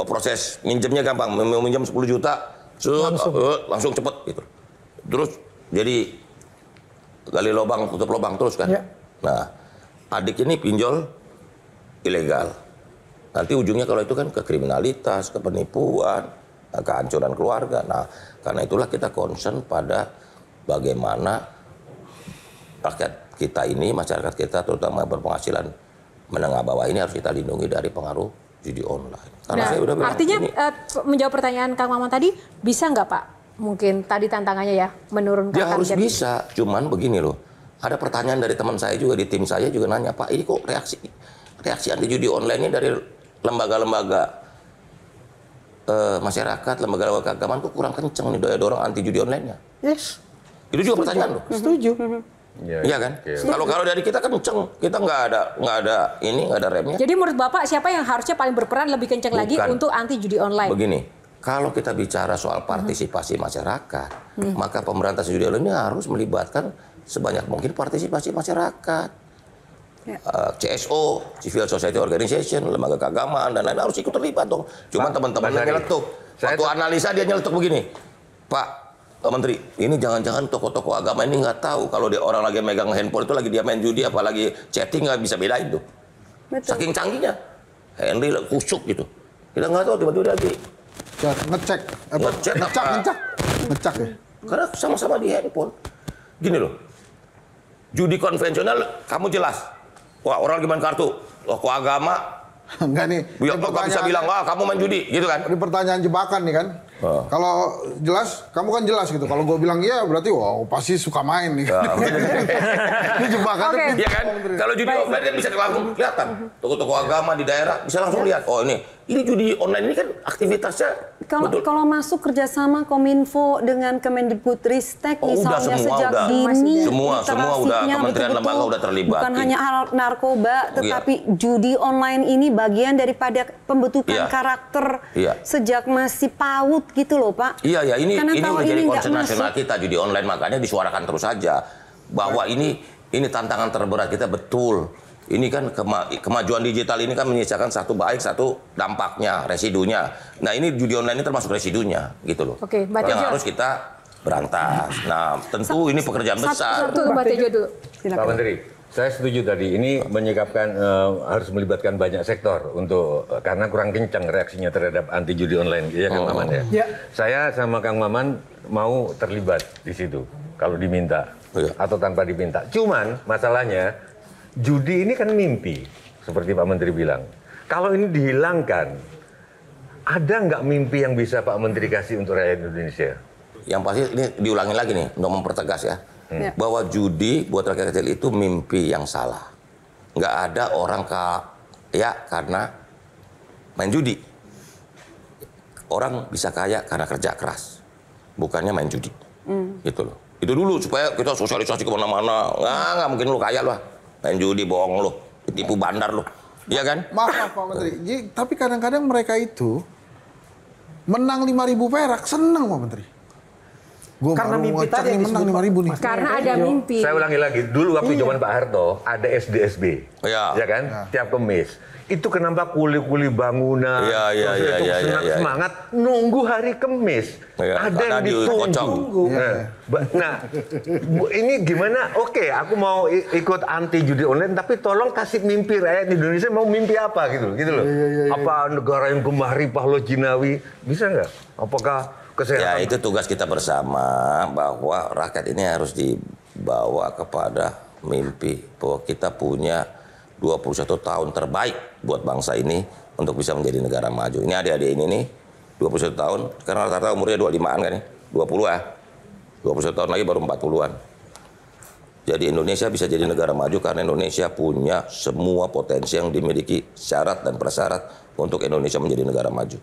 Oh, proses minjemnya gampang. Minjem 10 juta, langsung. Uh, langsung cepet gitu. Terus jadi gali lubang tutup lubang terus kan. Ya. Nah adik ini pinjol ilegal. Nanti ujungnya kalau itu kan ke kriminalitas, ke penipuan, nah, kehancuran keluarga. Nah karena itulah kita concern pada bagaimana rakyat kita ini, masyarakat kita terutama berpenghasilan menengah bawah ini harus kita lindungi dari pengaruh judi online. Karena nah, saya udah artinya ini, eh, menjawab pertanyaan Kang Maman tadi bisa nggak Pak? Mungkin tadi tantangannya ya menurunkan Dia ya, harus jadi. bisa, cuman begini loh. Ada pertanyaan dari teman saya juga di tim saya juga nanya, "Pak, ini kok reaksi reaksi anti judi online ini dari lembaga-lembaga eh, masyarakat, lembaga-lembaga keagamaan kok kurang kenceng nih daya dorong anti judi online-nya?" Yes. Itu juga Setuju. pertanyaan loh. Setuju. Mm-hmm. Ya, iya kan? Kalau ya. Kalau, dari kita kan kenceng, kita nggak ada nggak ada ini nggak ada remnya. Jadi menurut bapak siapa yang harusnya paling berperan lebih kenceng Bukan. lagi untuk anti judi online? Begini, kalau kita bicara soal partisipasi hmm. masyarakat, hmm. maka pemerintah judi online ini harus melibatkan sebanyak mungkin partisipasi masyarakat. Ya. Uh, eh, CSO, Civil Society Organization, lembaga keagamaan dan lain-lain harus ikut terlibat dong. Cuma teman-teman yang nyeletuk. Waktu analisa dia nyeletuk begini, Pak Oh, menteri, ini jangan-jangan tokoh-tokoh agama ini nggak tahu kalau dia orang lagi megang handphone itu lagi dia main judi apalagi chatting nggak bisa bedain tuh. Betul. Saking canggihnya, Henry kusuk gitu. Kita nggak tahu tiba-tiba lagi ngecek, ngecek, ngecek, ngecek, ngecek ya. Karena sama-sama di handphone. Gini loh, judi konvensional kamu jelas. Wah orang lagi main kartu, tokoh agama. Enggak nih. Biar kok bisa bilang, wah kamu main judi gitu kan. Ini pertanyaan jebakan nih kan. Ah. Kalau jelas, kamu kan jelas gitu. Kalau gue bilang iya, berarti wah wow, pasti suka main nih. Ah. Ini jebakan okay. Iya kan? Kalau judi online kan bisa langsung kelihatan. Toko-toko agama di daerah bisa langsung lihat. Oh ini, ini judi online ini kan aktivitasnya. Kalau kalau masuk kerjasama Kominfo dengan Kemendikbudristek oh, misalnya semua, sejak udah. dini, semua semua udah gitu, kementerian lembaga udah terlibat. Bukan hanya iya. hal narkoba, oh, iya. tetapi iya. judi online ini bagian daripada pembentukan iya. karakter iya. sejak masih PAUD gitu loh Pak. Iya ya ini Karena ini udah ini concern nasional kita judi online makanya disuarakan terus saja bahwa ini ini tantangan terberat kita betul. Ini kan kema kemajuan digital ini kan menyisakan satu baik satu dampaknya residunya. Nah ini judi online ini termasuk residunya gitu loh. Oke, okay, yang harus kita berantas. Nah tentu ini pekerjaan satu, besar. Satu, satu Mbak Tejo dulu. Silakan. Pak Menteri, saya setuju tadi. Ini menyikapkan uh, harus melibatkan banyak sektor untuk karena kurang kencang reaksinya terhadap anti judi online, ya Kang oh. Maman ya. ya. Saya sama Kang Maman mau terlibat di situ kalau diminta ya. atau tanpa diminta. Cuman masalahnya judi ini kan mimpi seperti Pak Menteri bilang. Kalau ini dihilangkan, ada nggak mimpi yang bisa Pak Menteri kasih untuk rakyat Indonesia? Yang pasti ini diulangi lagi nih untuk mempertegas ya hmm. bahwa judi buat rakyat kecil itu mimpi yang salah. Nggak ada orang kaya karena main judi. Orang bisa kaya karena kerja keras, bukannya main judi. Hmm. Gitu loh. Itu dulu supaya kita sosialisasi kemana-mana. Nggak, nggak mungkin lu kaya lah. Main judi bohong lu, ditipu bandar lu. Iya kan? Maaf, maaf Pak Menteri. Jadi, tapi kadang-kadang mereka itu menang 5.000 perak seneng Pak Menteri. Gua karena mimpi tadi yang menang lima ribu nih. Karena ada mimpi. Saya ulangi lagi, dulu waktu iya. Pak Harto ada SDSB, ya, ya kan? Ya. Tiap kemis. Itu kenapa kuli-kuli bangunan, ya, ya, ya, ya, semangat, ya, ya. semangat nunggu hari kemis. Ya, ada yang ditunggu. Ya. Nah, nah, ini gimana? Oke, aku mau ikut anti judi online, tapi tolong kasih mimpi rakyat di Indonesia mau mimpi apa gitu, gitu loh. Ya, ya, ya, ya. Apa negara yang gemah ripah lo jinawi bisa nggak? Apakah kesehatan. Ya itu tugas kita bersama bahwa rakyat ini harus dibawa kepada mimpi bahwa kita punya 21 tahun terbaik buat bangsa ini untuk bisa menjadi negara maju. Ini adik-adik ini nih 21 tahun karena rata-rata umurnya 25-an kan ya. 20 ya. 21 tahun lagi baru 40-an. Jadi Indonesia bisa jadi negara maju karena Indonesia punya semua potensi yang dimiliki syarat dan prasyarat untuk Indonesia menjadi negara maju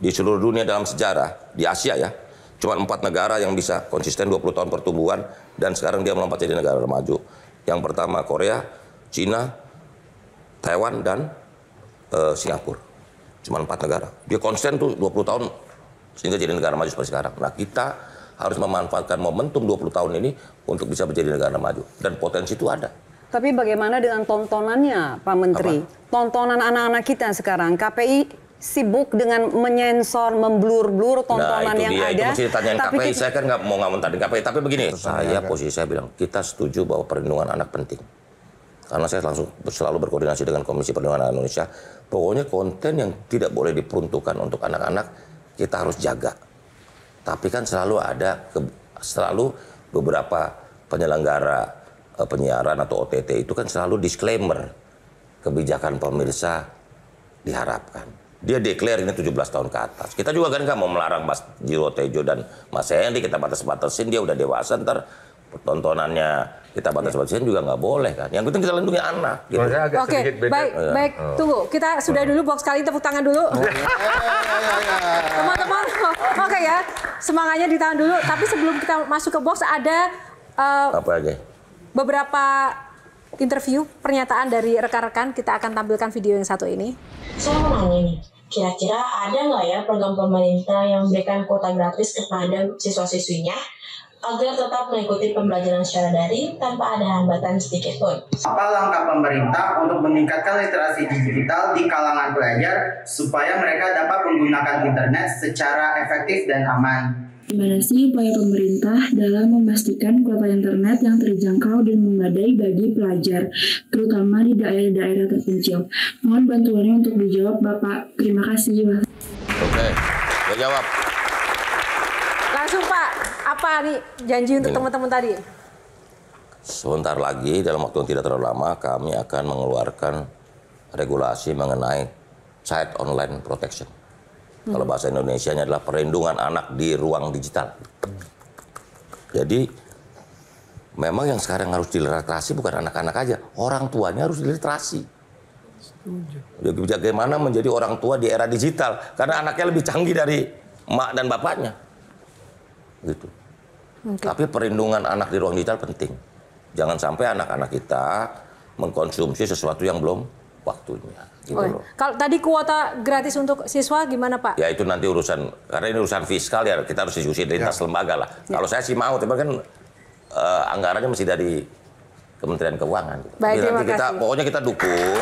di seluruh dunia dalam sejarah, di Asia ya, cuma empat negara yang bisa konsisten 20 tahun pertumbuhan dan sekarang dia melompat jadi negara maju. Yang pertama Korea, Cina, Taiwan dan e, Singapura. Cuma empat negara. Dia konsisten tuh 20 tahun sehingga jadi negara maju seperti sekarang. Nah, kita harus memanfaatkan momentum 20 tahun ini untuk bisa menjadi negara maju dan potensi itu ada. Tapi bagaimana dengan tontonannya, Pak Menteri? Apa? Tontonan anak-anak kita sekarang, KPI sibuk dengan menyensor, memblur-blur nah, tontonan nah, itu yang dia. ada. Itu mesti tapi KPI. Kita... Saya kan nggak mau ngomentarin KPI, tapi begini. Saya ya, kan? posisi saya bilang kita setuju bahwa perlindungan anak penting. Karena saya langsung selalu berkoordinasi dengan Komisi Perlindungan Anak Indonesia. Pokoknya konten yang tidak boleh diperuntukkan untuk anak-anak kita harus jaga. Tapi kan selalu ada ke, selalu beberapa penyelenggara eh, penyiaran atau OTT itu kan selalu disclaimer kebijakan pemirsa diharapkan dia declare ini 17 tahun ke atas. Kita juga kan nggak mau melarang Mas Jiro Tejo dan Mas Hendy kita batas-batasin dia udah dewasa ntar tontonannya kita batas-batasin juga nggak boleh kan. Yang penting kita lindungi anak. Gitu. Oke, okay. baik, ya. baik. Oh. Tunggu, kita oh. sudah dulu box kali tepuk tangan dulu. Oh, iya. Teman-teman, oke okay ya, semangatnya di tangan dulu. Tapi sebelum kita masuk ke box ada uh, apa aja? Beberapa interview pernyataan dari rekan-rekan kita akan tampilkan video yang satu ini. Saya mau nanya nih, kira-kira ada nggak ya program pemerintah yang memberikan kuota gratis kepada siswa-siswinya agar tetap mengikuti pembelajaran secara daring tanpa ada hambatan sedikit pun. Apa langkah pemerintah untuk meningkatkan literasi digital di kalangan pelajar supaya mereka dapat menggunakan internet secara efektif dan aman? Gimana sih upaya pemerintah dalam memastikan kuota internet yang terjangkau dan memadai bagi pelajar, terutama di daerah-daerah terpencil? Mohon bantuannya untuk dijawab, Bapak. Terima kasih, Bapak. Oke, saya jawab. Langsung, Pak. Apa nih janji untuk iya. teman-teman tadi? Sebentar lagi, dalam waktu yang tidak terlalu lama, kami akan mengeluarkan regulasi mengenai child online protection Hmm. Kalau bahasa Indonesia-nya adalah perlindungan anak di ruang digital. Jadi memang yang sekarang harus diliterasi bukan anak-anak aja, orang tuanya harus diliterasi. Setuju. Bagaimana menjadi orang tua di era digital? Karena anaknya lebih canggih dari mak dan bapaknya. Gitu. Okay. Tapi perlindungan anak di ruang digital penting. Jangan sampai anak-anak kita mengkonsumsi sesuatu yang belum waktunya gitu okay. loh. Kalau tadi kuota gratis untuk siswa gimana Pak? Ya itu nanti urusan karena ini urusan fiskal ya kita harus diskusi lintas ya. lembaga lah. Ya. Kalau saya sih mau, tapi kan uh, anggarannya mesti dari Kementerian Keuangan. Baik, Jadi nanti kita kasih. pokoknya kita dukung.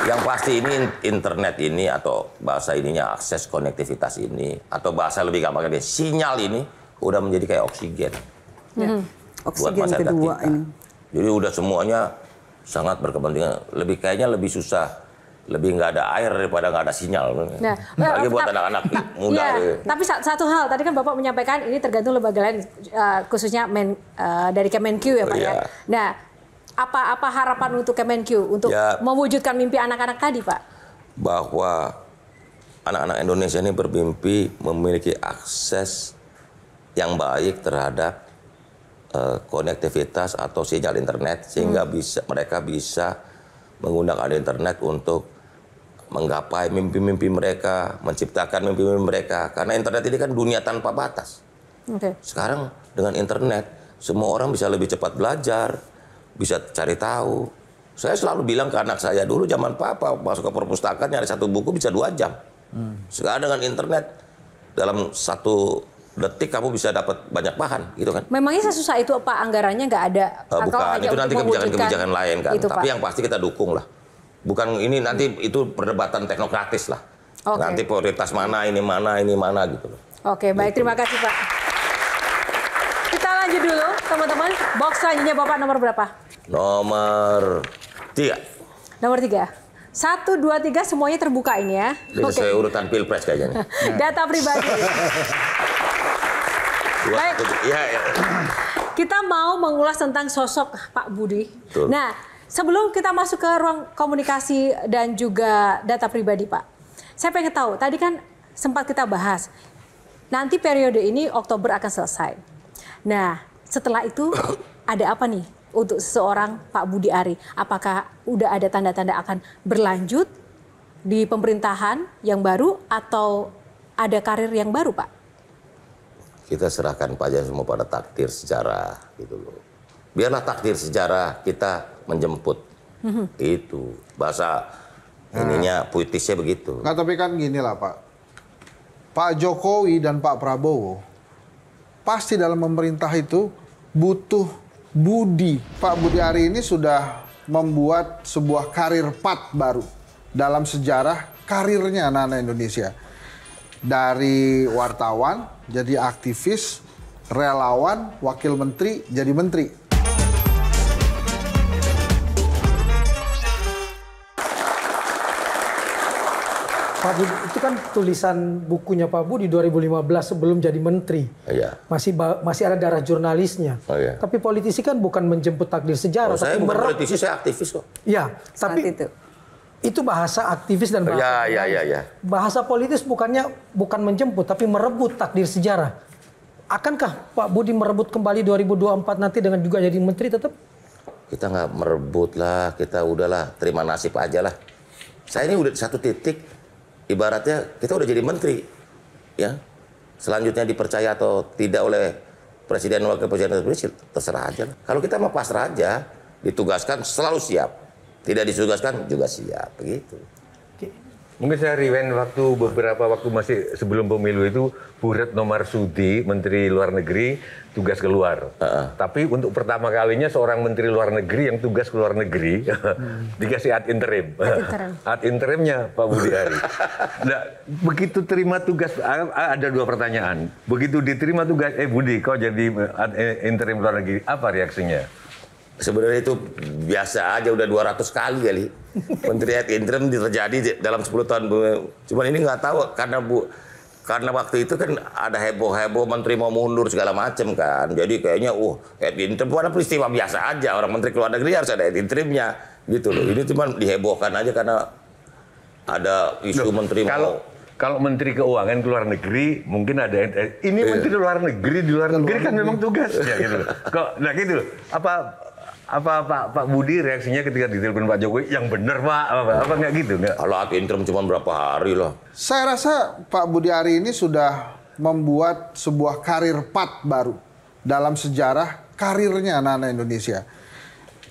Yang pasti ini internet ini atau bahasa ininya akses konektivitas ini atau bahasa lebih gampangnya sinyal ini udah menjadi kayak oksigen. Ya. Buat oksigen kedua kita. ini. Jadi udah semuanya sangat berkepentingan. Lebih kayaknya lebih susah lebih nggak ada air daripada nggak ada sinyal. Nah, lagi eh, buat anak-anak muda. Ya, Tapi satu hal tadi kan bapak menyampaikan ini tergantung lembaga lain eh, khususnya men, eh, dari Kemenq ya pak oh, ya. ya. Nah, apa apa harapan untuk Kemenq untuk ya, mewujudkan mimpi anak-anak tadi pak? Bahwa anak-anak Indonesia ini bermimpi memiliki akses yang baik terhadap uh, konektivitas atau sinyal internet sehingga hmm. bisa mereka bisa menggunakan internet untuk menggapai mimpi-mimpi mereka, menciptakan mimpi-mimpi mereka. Karena internet ini kan dunia tanpa batas. Okay. Sekarang dengan internet semua orang bisa lebih cepat belajar, bisa cari tahu. Saya selalu bilang ke anak saya dulu zaman papa masuk ke perpustakaan nyari satu buku bisa dua jam. Hmm. Sekarang dengan internet dalam satu detik kamu bisa dapat banyak bahan gitu kan. Memangnya sesusah itu apa anggarannya nggak ada? Uh, bukan itu nanti kebijakan-kebijakan lain kan. Itu, Tapi Pak. yang pasti kita dukung lah. Bukan ini nanti itu perdebatan teknokratis lah. Okay. Nanti prioritas mana ini mana ini mana gitu Oke, okay, baik gitu. terima kasih Pak. Kita lanjut dulu teman-teman. Box selanjutnya Bapak nomor berapa? Nomor tiga. Nomor tiga. Satu, dua, tiga semuanya terbuka ini ya. okay. sesuai urutan pilpres kayaknya. Data pribadi. Baik. Ya, ya. Kita mau mengulas tentang sosok Pak Budi. Betul. Nah, sebelum kita masuk ke ruang komunikasi dan juga data pribadi, Pak. Saya pengen tahu, tadi kan sempat kita bahas, nanti periode ini Oktober akan selesai. Nah, setelah itu ada apa nih untuk seseorang Pak Budi Ari? Apakah udah ada tanda-tanda akan berlanjut di pemerintahan yang baru atau ada karir yang baru, Pak? kita serahkan pajak semua pada takdir sejarah gitu loh. Biarlah takdir sejarah kita menjemput. Mhm. itu bahasa nah. puitisnya begitu. Nah, tapi kan gini lah Pak. Pak Jokowi dan Pak Prabowo pasti dalam memerintah itu butuh Budi. Pak Budi Ari ini sudah membuat sebuah karir pat baru dalam sejarah karirnya anak-anak Indonesia. Dari wartawan jadi aktivis, relawan, wakil menteri, jadi menteri. Pak Budi, itu kan tulisan bukunya Pak Budi 2015 sebelum jadi menteri. Iya. Masih masih ada darah jurnalisnya. Oh, iya. Tapi politisi kan bukan menjemput takdir sejarah. saya oh, tapi saya bukan politisi, saya aktivis kok. Iya, tapi itu itu bahasa aktivis dan bahasa ya, ya, ya, ya. bahasa politis bukannya bukan menjemput tapi merebut takdir sejarah akankah Pak Budi merebut kembali 2024 nanti dengan juga jadi menteri tetap kita nggak merebut lah kita udahlah terima nasib aja lah saya ini udah satu titik ibaratnya kita udah jadi menteri ya selanjutnya dipercaya atau tidak oleh presiden wakil presiden terserah aja lah. kalau kita mau pasrah aja ditugaskan selalu siap tidak disugaskan juga siap begitu. Mungkin saya rewind waktu beberapa waktu masih sebelum pemilu itu Bu Retno Marsudi, Menteri Luar Negeri, tugas keluar. Uh-uh. Tapi untuk pertama kalinya seorang Menteri Luar Negeri yang tugas ke luar negeri hmm. dikasih ad interim. Ad, interim. ad interimnya Pak Budi Ari. nah, begitu terima tugas, ada dua pertanyaan. Begitu diterima tugas, eh Budi kau jadi ad eh, interim luar negeri, apa reaksinya? Sebenarnya itu biasa aja udah 200 kali kali. Menteri ad interim terjadi dalam 10 tahun. Cuman ini nggak tahu karena Bu karena waktu itu kan ada heboh-heboh menteri mau mundur segala macam kan. Jadi kayaknya uh ad interim pada peristiwa biasa aja orang menteri keluar negeri harus ada ad interimnya gitu loh. Ini cuman dihebohkan aja karena ada isu loh, menteri kalau mau kalau menteri keuangan ke luar negeri mungkin ada ini iya. menteri luar negeri di luar negeri kan memang tugas ya gitu Kok nah gitu Apa apa Pak Pak Budi reaksinya ketika ditelepon Pak Jokowi yang benar Pak apa, apa nggak gitu nggak? Kalau ad interim cuma berapa hari loh. Saya rasa Pak Budi hari ini sudah membuat sebuah karir pat baru dalam sejarah karirnya anak Indonesia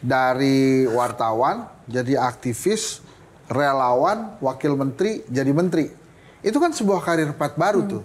dari wartawan jadi aktivis relawan wakil menteri jadi menteri itu kan sebuah karir pat baru hmm. tuh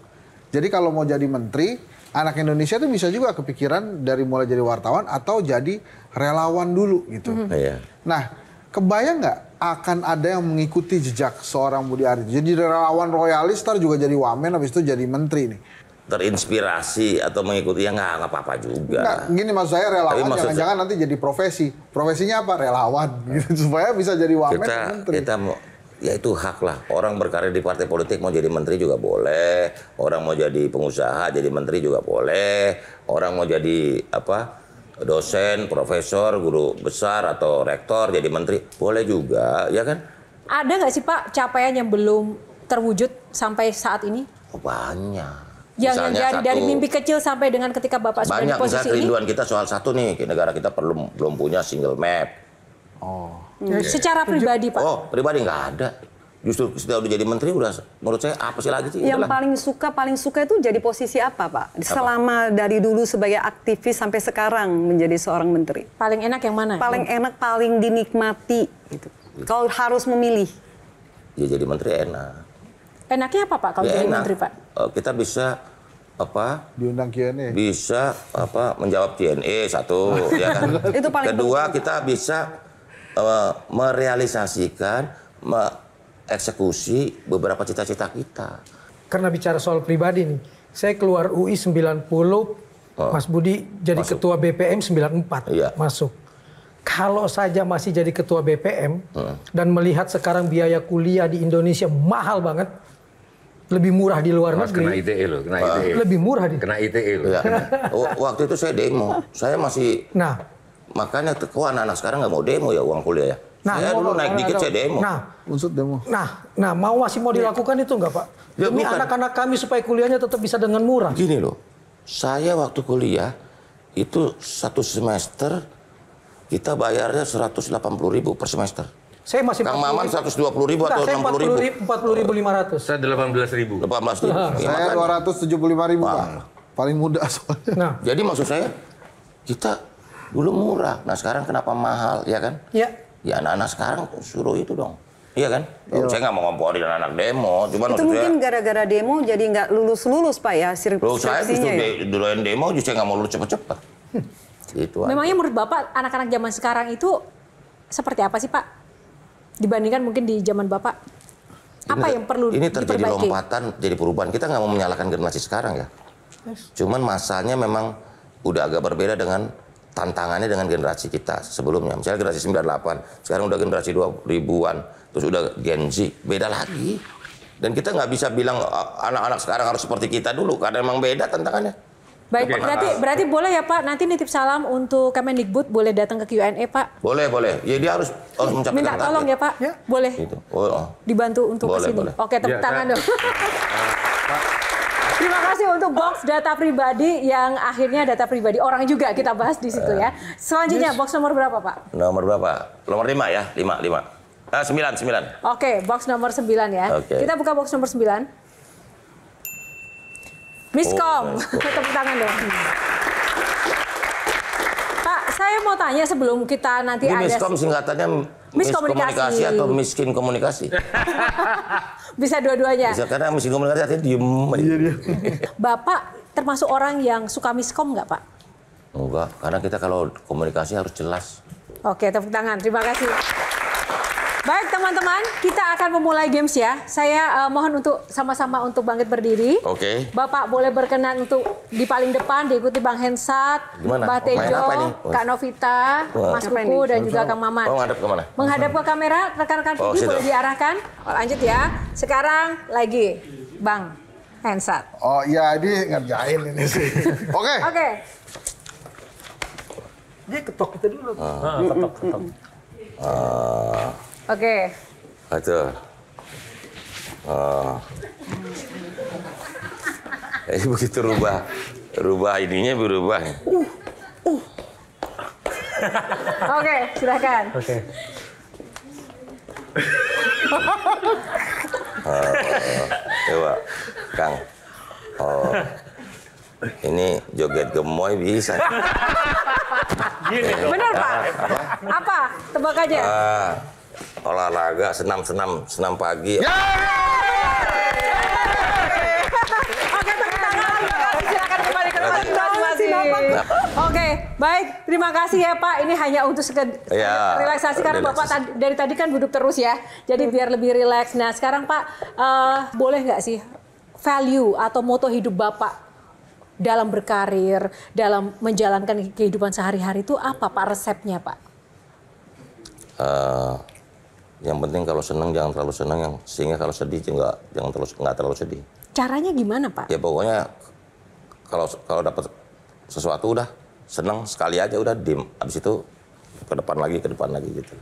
jadi kalau mau jadi menteri anak Indonesia itu bisa juga kepikiran dari mulai jadi wartawan atau jadi relawan dulu gitu. Mm -hmm. Nah, kebayang nggak akan ada yang mengikuti jejak seorang Budi Ari? Jadi relawan royalis, ntar juga jadi wamen, habis itu jadi menteri nih terinspirasi atau mengikuti ya nggak nggak apa-apa juga. Nggak, gini maksud saya relawan jangan-jangan nanti jadi profesi. Profesinya apa? Relawan gitu supaya bisa jadi wamen kita, menteri. Kita mau ya itu hak lah orang berkarir di partai politik mau jadi menteri juga boleh orang mau jadi pengusaha jadi menteri juga boleh orang mau jadi apa dosen profesor guru besar atau rektor jadi menteri boleh juga ya kan ada nggak sih pak capaian yang belum terwujud sampai saat ini oh, banyak yang, misalnya dari, satu, dari mimpi kecil sampai dengan ketika bapak sudah di posisi misalnya, kerinduan kita soal satu nih negara kita perlu belum punya single map oh Hmm. Iya. Secara pribadi Pak. Oh pribadi nggak ada. Justru setelah udah jadi menteri udah menurut saya apa sih lagi sih? Yang itulah. paling suka paling suka itu jadi posisi apa Pak? Selama dari dulu sebagai aktivis sampai sekarang menjadi seorang menteri. Paling enak yang mana? Paling hmm. enak paling dinikmati gitu. gitu. Kalau harus memilih. Ya jadi menteri enak. Enaknya apa Pak kalau ya jadi enak. menteri Pak? Eh, kita bisa apa diundang Q&A bisa apa menjawab TNI satu ya kan itu kedua kita bisa uh, merealisasikan mengeksekusi beberapa cita-cita kita. Karena bicara soal pribadi nih, saya keluar UI 90, puluh, oh. Mas Budi jadi masuk. ketua BPM 94 iya. masuk. Kalau saja masih jadi ketua BPM hmm. dan melihat sekarang biaya kuliah di Indonesia mahal banget, lebih murah di luar Mas, negeri. Kena ITE loh, kena ITE. Lebih murah di. Kena ITE loh. Ya, waktu itu saya demo, saya masih. Nah, Makanya kok anak-anak sekarang nggak mau demo ya uang kuliah ya? Nah, saya dulu naik dikit saya demo. Nah, unsur demo. Nah, nah mau masih mau iya. dilakukan itu nggak Pak? Ya, Demi anak-anak kami supaya kuliahnya tetap bisa dengan murah. Gini loh, saya waktu kuliah itu satu semester kita bayarnya 180 ribu per semester. Saya masih Kang Maman 120 ribu atau enam puluh ribu? 40 ribu 500. Saya 18 ribu. 18 ribu. Iya. Ya, saya 275 ribu Pak. Paling mudah soalnya. Nah. Jadi maksud saya kita Dulu murah, nah sekarang kenapa mahal, ya kan? Iya. Ya anak-anak sekarang suruh itu dong. Iya kan? Yo. Iya. Saya nggak mau ngomporin anak demo, cuman itu mungkin ya- gara-gara demo jadi nggak lulus-lulus pak ya sirkup Loh, saya justru ya? de duluan demo justru nggak mau lulus cepet-cepet. Hmm. gitu Memangnya aja. menurut bapak anak-anak zaman sekarang itu seperti apa sih pak? Dibandingkan mungkin di zaman bapak? Apa ini, yang perlu Ini terjadi diperbaiki? lompatan, jadi perubahan. Kita nggak mau menyalahkan generasi sekarang ya. Cuman masanya memang udah agak berbeda dengan tantangannya dengan generasi kita sebelumnya. Misalnya generasi 98, sekarang udah generasi 2000-an, terus udah Gen Z, beda lagi. Dan kita nggak bisa bilang anak-anak sekarang harus seperti kita dulu, karena emang beda tantangannya. Baik, Oke, berarti berarti boleh ya Pak, nanti nitip salam untuk Kemendikbud boleh datang ke Q&A Pak? Boleh, boleh. Ya dia harus, harus mencapai Minta tolong ya Pak, ya? boleh. Gitu. Oh, oh. Dibantu untuk boleh, kesini. Boleh. Oke, tepuk ya, tangan saya, dong. Uh, Pak, Terima kasih untuk box data pribadi yang akhirnya data pribadi orang juga kita bahas di situ ya. Selanjutnya box nomor berapa Pak? Nomor berapa? Nomor 5 ya, 5, 5. Ah, 9, 9. Oke, okay, box nomor 9 ya. Okay. Kita buka box nomor 9. Miskom. Oh, Tepuk tangan dong. Pak, saya mau tanya sebelum kita nanti Ini ada... Miskom singkatannya miskomunikasi. miskomunikasi atau miskin komunikasi? Bisa dua-duanya. Bisa karena mesti ngomong ngerti hati diem. aja iya, dia. Bapak termasuk orang yang suka miskom nggak Pak? Enggak, karena kita kalau komunikasi harus jelas. Oke, tepuk tangan. Terima kasih. Baik teman-teman, kita akan memulai games ya. Saya uh, mohon untuk sama-sama untuk bangkit berdiri. Oke. Okay. Bapak boleh berkenan untuk di paling depan diikuti Bang Hensat, Gimana? Mbak Tejo, oh. Kak Novita, Wah. Mas Kuku dan juga Kang Mamat. Oh, menghadap mana? Menghadap ke kamera, rekan-rekan oh, boleh diarahkan. Oh, lanjut ya. Sekarang lagi, Bang Hensat. Oh iya, ini ngerjain ini sih. Oke. Oke. Okay. Dia ketok kita dulu. Ah, ah ketok, ketok. Ah. Oke. Okay. Ada. Uh, jadi oh. eh, begitu rubah, rubah ininya berubah. Uh, ya? uh. Oke, okay, silakan. Oke. Okay. uh, coba, Kang. Oh, ini joget gemoy bisa. Gini, eh, Bener, Pak. Apa? Tebak aja. Uh, olahraga senam-senam senam pagi. Yeah! Ya! Oke, tepuk Silakan kembali ke Oke, baik. Terima kasih ya Pak. Ini hanya untuk sekedar ya, relaksasi karena Bapak tadi, dari tadi kan duduk terus ya. Jadi biar lebih rileks. Nah, sekarang Pak, uh, boleh nggak sih value atau moto hidup Bapak dalam berkarir, dalam menjalankan kehidupan sehari-hari itu apa Pak resepnya Pak? Uh, yang penting kalau senang jangan terlalu senang yang sehingga kalau sedih juga jangan terlalu nggak terlalu sedih. Caranya gimana pak? Ya pokoknya kalau kalau dapat sesuatu udah senang sekali aja udah dim Abis itu ke depan lagi ke depan lagi gitu.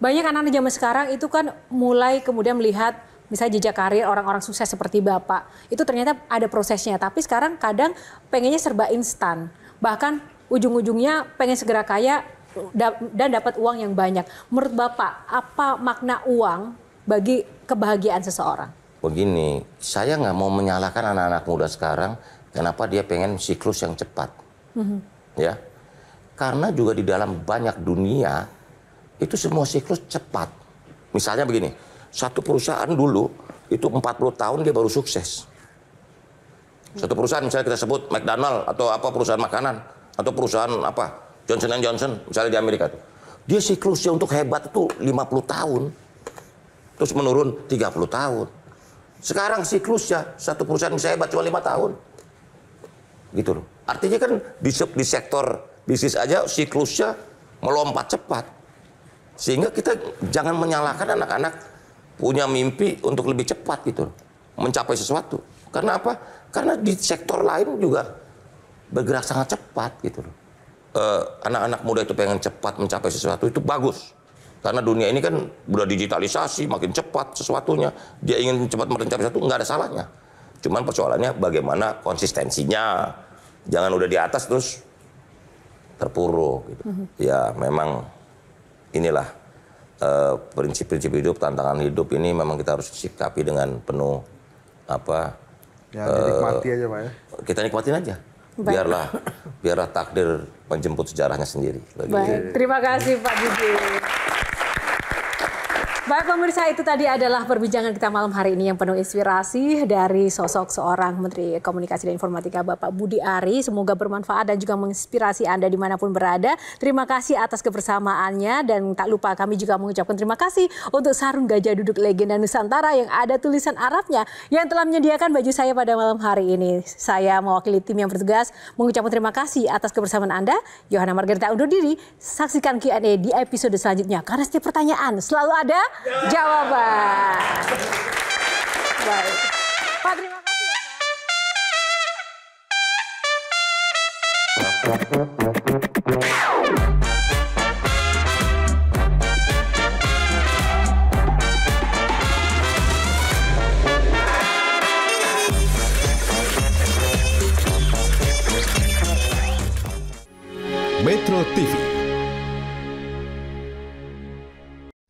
Banyak anak-anak zaman sekarang itu kan mulai kemudian melihat misalnya jejak karir orang-orang sukses seperti bapak itu ternyata ada prosesnya. Tapi sekarang kadang pengennya serba instan. Bahkan ujung-ujungnya pengen segera kaya dan dapat uang yang banyak. Menurut Bapak, apa makna uang bagi kebahagiaan seseorang? Begini, saya nggak mau menyalahkan anak-anak muda sekarang kenapa dia pengen siklus yang cepat. Mm-hmm. Ya. Karena juga di dalam banyak dunia itu semua siklus cepat. Misalnya begini, satu perusahaan dulu itu 40 tahun dia baru sukses. Satu perusahaan misalnya kita sebut McDonald atau apa perusahaan makanan atau perusahaan apa Johnson Johnson misalnya di Amerika tuh. Dia siklusnya untuk hebat itu 50 tahun. Terus menurun 30 tahun. Sekarang siklusnya satu perusahaan bisa hebat cuma 5 tahun. Gitu loh. Artinya kan di, di sektor bisnis aja siklusnya melompat cepat. Sehingga kita jangan menyalahkan anak-anak punya mimpi untuk lebih cepat gitu loh. Mencapai sesuatu. Karena apa? Karena di sektor lain juga bergerak sangat cepat gitu loh. Eh, anak-anak uh, muda itu pengen cepat mencapai sesuatu itu bagus. Karena dunia ini kan sudah digitalisasi, makin cepat sesuatunya. Dia ingin cepat mencapai sesuatu, nggak ada salahnya. Cuman persoalannya bagaimana konsistensinya. Jangan udah di atas terus terpuruk. Gitu. Mm -hmm. Ya memang inilah eh, prinsip-prinsip uh, hidup, tantangan hidup ini memang kita harus sikapi dengan penuh apa. Ya, uh, nikmati aja Pak ya. Eh, kita nikmatin aja. Baik. biarlah biarlah takdir menjemput sejarahnya sendiri. Baik. Terima kasih Pak Didi. Baik pemirsa itu tadi adalah perbincangan kita malam hari ini yang penuh inspirasi dari sosok seorang Menteri Komunikasi dan Informatika Bapak Budi Ari. Semoga bermanfaat dan juga menginspirasi Anda dimanapun berada. Terima kasih atas kebersamaannya dan tak lupa kami juga mengucapkan terima kasih untuk sarung gajah duduk legenda Nusantara yang ada tulisan Arabnya yang telah menyediakan baju saya pada malam hari ini. Saya mewakili tim yang bertugas mengucapkan terima kasih atas kebersamaan Anda. Yohana Margarita undur diri. Saksikan Q&A di episode selanjutnya karena setiap pertanyaan selalu ada jawaban. Baik. Pak, terima kasih ya, Pak. Metro TV